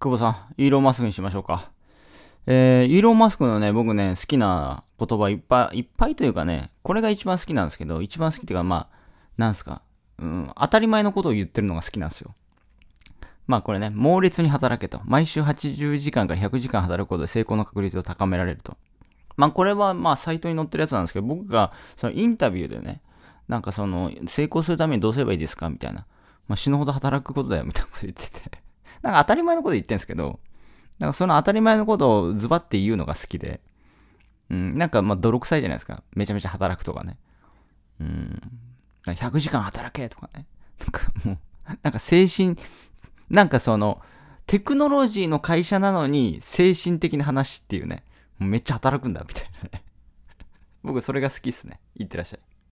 久保さん、イーロン・マスクにしましょうか。えー、イーロン・マスクのね、僕ね、好きな言葉いっぱい、いっぱいというかね、これが一番好きなんですけど、一番好きっていうか、まあ、なんすか、うん、当たり前のことを言ってるのが好きなんですよ。まあこれね、猛烈に働けと。毎週80時間から100時間働くことで成功の確率を高められると。まあこれはまあサイトに載ってるやつなんですけど、僕がそのインタビューでね、なんかその成功するためにどうすればいいですかみたいな。まあ、死ぬほど働くことだよみたいなこと言っててなんか当たり前のこと言ってんすけど、なんかその当たり前のことをズバって言うのが好きで、うん、なんかまあ泥臭いじゃないですか。めちゃめちゃ働くとかね。うん。100時間働けとかね。なんかもう、なんか精神、なんかその、テクノロジーの会社なのに精神的な話っていうね。めっちゃ働くんだ、みたいなね。僕それが好きっすね。いってらっしゃい。